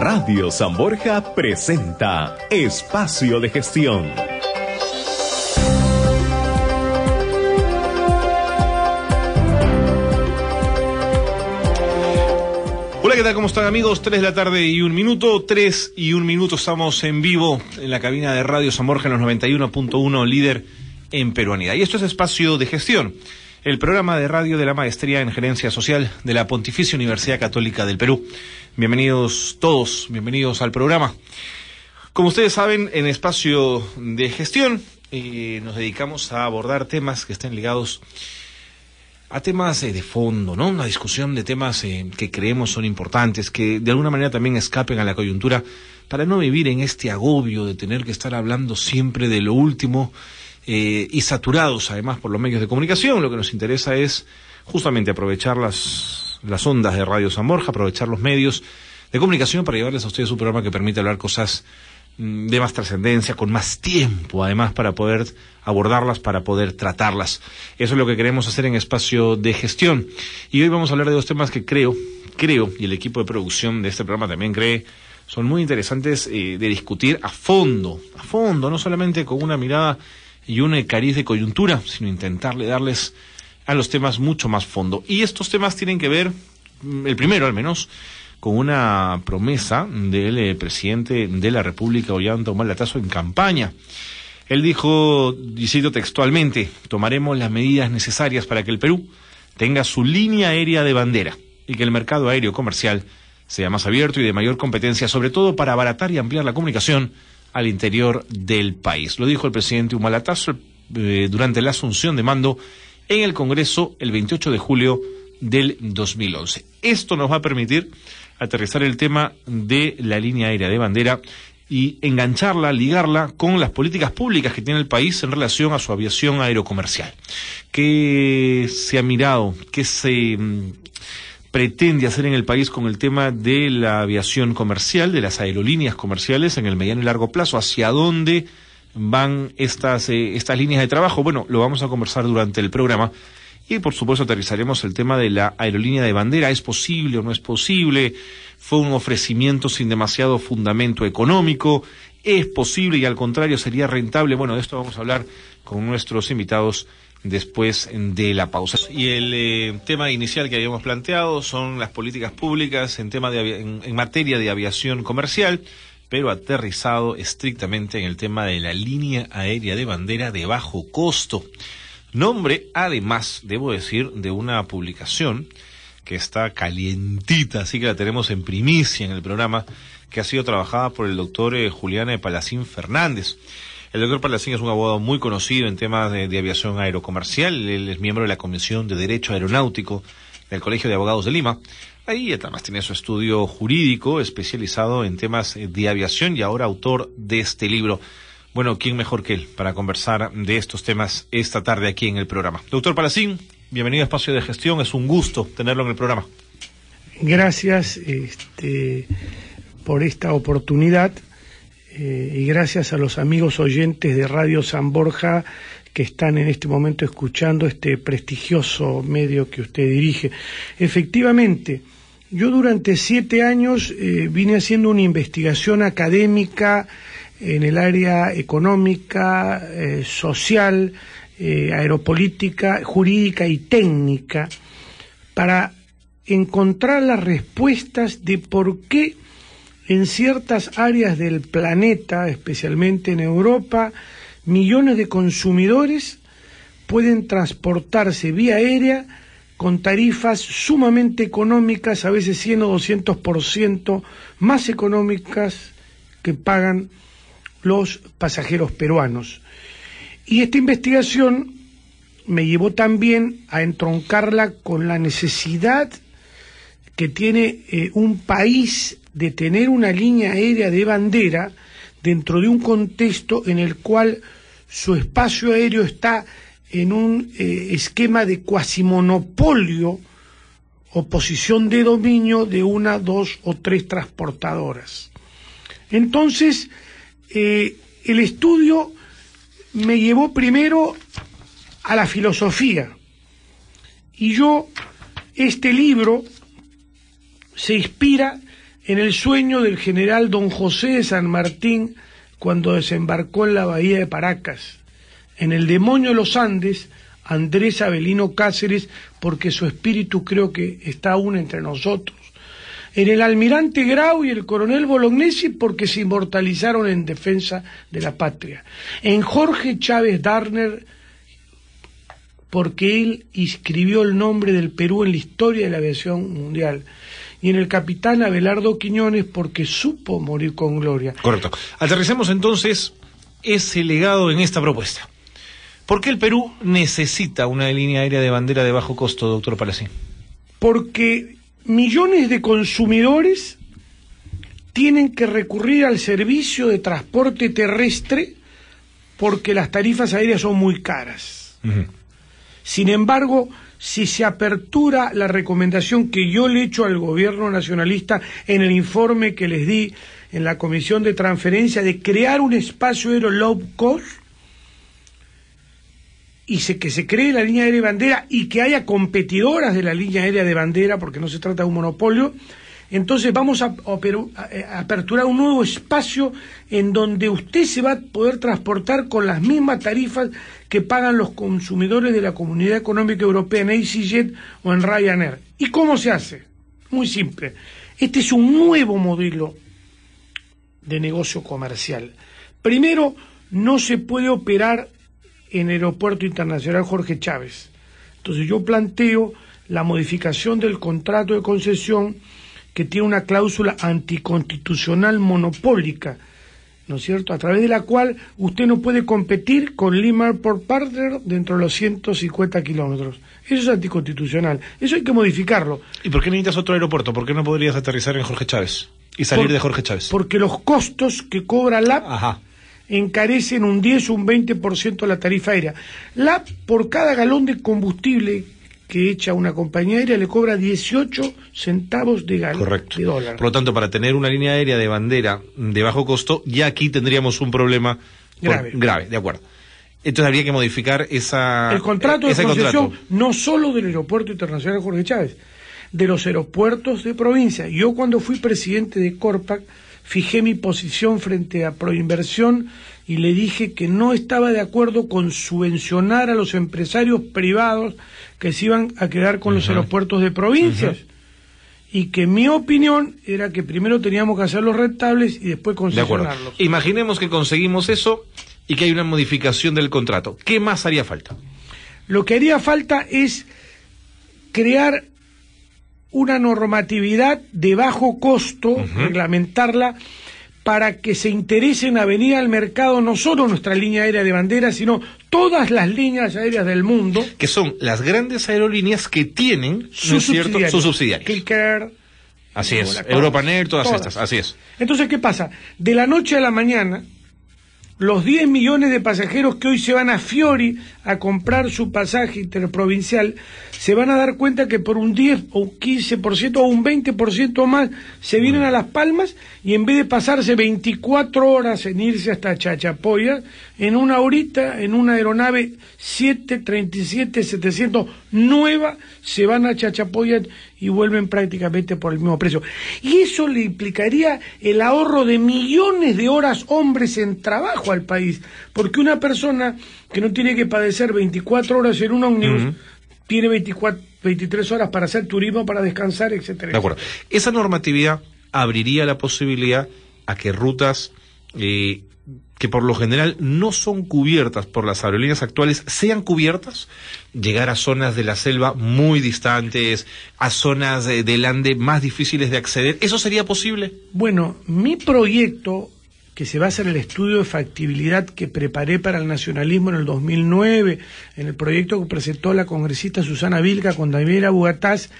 Radio San Borja presenta Espacio de Gestión. Hola, ¿qué tal? ¿Cómo están amigos? Tres de la tarde y un minuto, tres y un minuto estamos en vivo en la cabina de Radio San Borja en los 91.1 líder en peruanidad. Y esto es Espacio de Gestión el programa de radio de la Maestría en Gerencia Social de la Pontificia Universidad Católica del Perú. Bienvenidos todos, bienvenidos al programa. Como ustedes saben, en espacio de gestión eh, nos dedicamos a abordar temas que estén ligados a temas eh, de fondo, ¿no? Una discusión de temas eh, que creemos son importantes, que de alguna manera también escapen a la coyuntura, para no vivir en este agobio de tener que estar hablando siempre de lo último eh, y saturados además por los medios de comunicación. Lo que nos interesa es justamente aprovechar las, las ondas de Radio San Borja, aprovechar los medios de comunicación para llevarles a ustedes un programa que permite hablar cosas mm, de más trascendencia, con más tiempo, además, para poder abordarlas, para poder tratarlas. Eso es lo que queremos hacer en espacio de gestión. Y hoy vamos a hablar de dos temas que creo, creo, y el equipo de producción de este programa también cree, son muy interesantes eh, de discutir a fondo, a fondo, no solamente con una mirada y una cariz de coyuntura, sino intentarle darles a los temas mucho más fondo. Y estos temas tienen que ver, el primero al menos, con una promesa del eh, presidente de la República, Ollanta Latazo, en campaña. Él dijo, y cito textualmente, tomaremos las medidas necesarias para que el Perú tenga su línea aérea de bandera y que el mercado aéreo comercial sea más abierto y de mayor competencia, sobre todo para abaratar y ampliar la comunicación al interior del país. Lo dijo el presidente Humalatazo eh, durante la asunción de mando en el Congreso el 28 de julio del 2011. Esto nos va a permitir aterrizar el tema de la línea aérea de bandera y engancharla, ligarla con las políticas públicas que tiene el país en relación a su aviación aerocomercial. ¿Qué se ha mirado? ...que se pretende hacer en el país con el tema de la aviación comercial, de las aerolíneas comerciales en el mediano y largo plazo, hacia dónde van estas, eh, estas líneas de trabajo. Bueno, lo vamos a conversar durante el programa y por supuesto aterrizaremos el tema de la aerolínea de bandera, ¿es posible o no es posible? ¿Fue un ofrecimiento sin demasiado fundamento económico? ¿Es posible y al contrario sería rentable? Bueno, de esto vamos a hablar con nuestros invitados después de la pausa. Y el eh, tema inicial que habíamos planteado son las políticas públicas en, tema de, en, materia de aviación comercial pero aterrizado estrictamente en el tema de la línea aérea de bandera de bajo costo. Nombre, además, debo decir, de una publicación que está calientita, así que la tenemos en primicia en el programa, que ha sido trabajada por el doctor eh, Julián eh, Palacín Fernández. El doctor Palacín es un abogado muy conocido en temas de, aviación aerocomercial. Él es miembro de la Comisión de Derecho Aeronáutico del Colegio de Abogados de Lima. Ahí además tiene su estudio jurídico especializado en temas de aviación y ahora autor de este libro. Bueno, ¿quién mejor que él para conversar de estos temas esta tarde aquí en el programa? Doctor Palacín, bienvenido a Espacio de Gestión. Es un gusto tenerlo en el programa. Gracias este, por esta oportunidad eh, y gracias a los amigos oyentes de Radio San Borja que están en este momento escuchando este prestigioso medio que usted dirige. Efectivamente, yo durante siete años eh, vine haciendo una investigación académica en el área económica, eh, social, aeropolítica, jurídica y técnica para encontrar las respuestas de por qué en ciertas áreas del planeta, especialmente en Europa, millones de consumidores pueden transportarse vía aérea con tarifas sumamente económicas, a veces 100 o 200% más económicas que pagan los pasajeros peruanos. Y esta investigación me llevó también a entroncarla con la necesidad que tiene eh, un país de tener una línea aérea de bandera dentro de un contexto en el cual su espacio aéreo está en un eh, esquema de cuasi monopolio o posición de dominio de una, dos o tres transportadoras. Entonces, eh, el estudio me llevó primero a la filosofía y yo, este libro se inspira en el sueño del general don José de San Martín cuando desembarcó en la bahía de Paracas, en el demonio de los Andes, Andrés Avelino Cáceres, porque su espíritu creo que está aún entre nosotros, en el almirante Grau y el coronel Bolognesi, porque se inmortalizaron en defensa de la patria, en Jorge Chávez Darner, porque él inscribió el nombre del Perú en la historia de la aviación mundial, y en el capitán Abelardo Quiñones porque supo morir con gloria. Correcto. Aterricemos entonces ese legado en esta propuesta. ¿Por qué el Perú necesita una línea aérea de bandera de bajo costo, doctor Palacín? Porque millones de consumidores tienen que recurrir al servicio de transporte terrestre porque las tarifas aéreas son muy caras. Sin embargo, si se apertura la recomendación que yo le echo al gobierno nacionalista en el informe que les di en la comisión de transferencia de crear un espacio aéreo low cost y se, que se cree la línea aérea de bandera y que haya competidoras de la línea aérea de bandera porque no se trata de un monopolio entonces vamos eh, a, aperturar un nuevo espacio en donde usted se va a poder transportar con las mismas tarifas que pagan los consumidores de la Comunidad Económica Europea en ACJ o en Ryanair. ¿Y cómo se hace? Muy simple. Este es un nuevo modelo de negocio comercial. Primero, no se puede operar en Aeropuerto Internacional Jorge Chávez. Entonces yo planteo la modificación del contrato de concesión que tiene una cláusula anticonstitucional monopólica, ¿no es cierto?, a través de la cual usted no puede competir con Lima por Partner dentro de los 150 kilómetros. Eso es anticonstitucional. Eso hay que modificarlo. ¿Y por qué necesitas otro aeropuerto? ¿Por qué no podrías aterrizar en Jorge Chávez y salir de Jorge Chávez? Porque los costos que cobra LAP encarecen un 10 o un 20% la tarifa aérea. LAP, por cada galón de combustible que echa una compañía aérea le cobra 18 centavos de, gal Correcto. Por lo tanto, para tener una línea aérea de bandera de bajo costo, ya aquí tendríamos un problema grave. de acuerdo. Entonces habría que modificar esa. El contrato de concesión, no solo del Aeropuerto Internacional Jorge Chávez, de los aeropuertos de provincia. Yo, cuando fui presidente de Corpac, fijé mi posición frente a Proinversión y le dije que no estaba de acuerdo con subvencionar a los empresarios privados que se iban a quedar con los aeropuertos de provincias. Y que mi opinión era que primero teníamos que hacerlos rentables y después concesionarlos. Imaginemos que conseguimos eso y que hay una modificación del contrato. ¿Qué más haría falta? Lo que haría falta es crear una normatividad de bajo costo, reglamentarla, para que se interesen a venir al mercado no solo nuestra línea aérea de bandera, sino todas las líneas aéreas del mundo. Que son las grandes aerolíneas que tienen sus subsidiarios. Su Así es, Europa todas, todas, estas, así es. Entonces, ¿qué pasa? De la noche a la mañana, los 10 millones de pasajeros que hoy se van a Fiori a comprar su pasaje interprovincial se van a dar cuenta que por un 10 o un 15% o un 20% más se vienen a Las Palmas y en vez de pasarse 24 horas en irse hasta Chachapoya, en una horita, en una aeronave 737-700 nueva, se van a Chachapoya y vuelven prácticamente por el mismo precio. Y eso le implicaría el ahorro de millones de horas hombres en trabajo al país. Porque una persona que no tiene que padecer 24 horas en un ómnibus, tiene 24, 23 horas para hacer turismo, para descansar, etcétera. De acuerdo. Esa normatividad abriría la posibilidad a que rutas eh, que por lo general no son cubiertas por las aerolíneas actuales, sean cubiertas, llegar a zonas de la selva muy distantes, a zonas del Ande más difíciles de acceder. ¿Eso sería posible? Bueno, mi proyecto que se basa en el estudio de factibilidad que preparé para el nacionalismo en el 2009, en el proyecto que presentó la congresista Susana Vilca con Daniela Bugatás,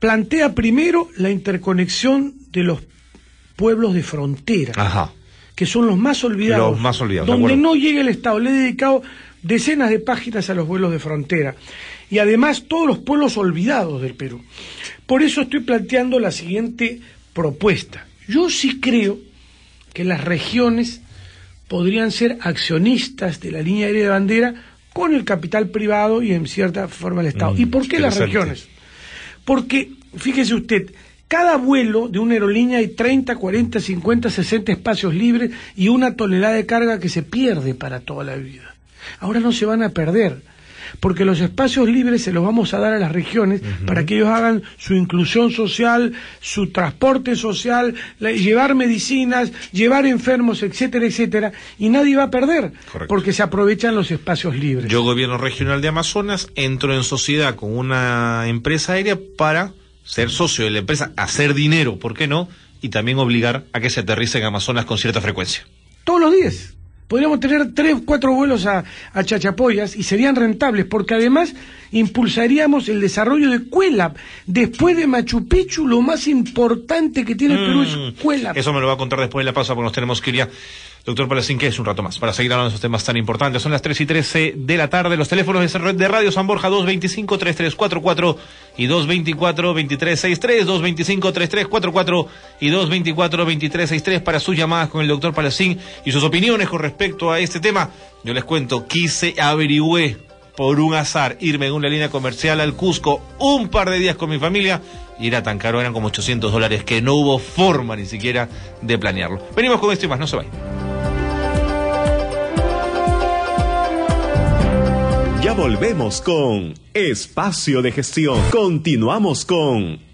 plantea primero la interconexión de los pueblos de frontera, que son los más olvidados, donde no llega el Estado. Le he dedicado decenas de páginas a los vuelos de frontera y además todos los pueblos olvidados del Perú. Por eso estoy planteando la siguiente propuesta. Yo sí creo que las regiones podrían ser accionistas de la línea aérea de bandera con el capital privado y en cierta forma el Estado. Mm, ¿Y por qué las regiones? Porque, fíjese usted, cada vuelo de una aerolínea hay 30, 40, 50, 60 espacios libres y una tonelada de carga que se pierde para toda la vida. Ahora no se van a perder porque los espacios libres se los vamos a dar a las regiones para que ellos hagan su inclusión social, su transporte social, llevar medicinas, llevar enfermos, etcétera, etcétera, y nadie va a perder, porque se aprovechan los espacios libres. Yo, gobierno regional de Amazonas, entro en sociedad con una empresa aérea para ser socio de la empresa, hacer dinero, ¿por qué no? Y también obligar a que se aterricen en Amazonas con cierta frecuencia. Todos los días. Podríamos tener tres, cuatro vuelos a, Chachapoyas y serían rentables, porque además impulsaríamos el desarrollo de Cuelap. Después de Machu Picchu, lo más importante que tiene el Perú es mm, Cuelap. Eso me lo va a contar después en la pausa, porque nos tenemos que ir ya. Doctor Palacín, que es un rato más para seguir hablando de esos temas tan importantes. Son las 3 y 13 de la tarde. Los teléfonos de Radio San Borja 225-3344 y 224-2363, 225-3344 y 224-2363 para sus llamadas con el doctor Palacín y sus opiniones con respecto a este tema. Yo les cuento, quise averigüé por un azar irme en una línea comercial al Cusco un par de días con mi familia y era tan caro, eran como 800 dólares que no hubo forma ni siquiera de planearlo. Venimos con esto y más, no se vayan. volvemos con Espacio de Gestión. Continuamos con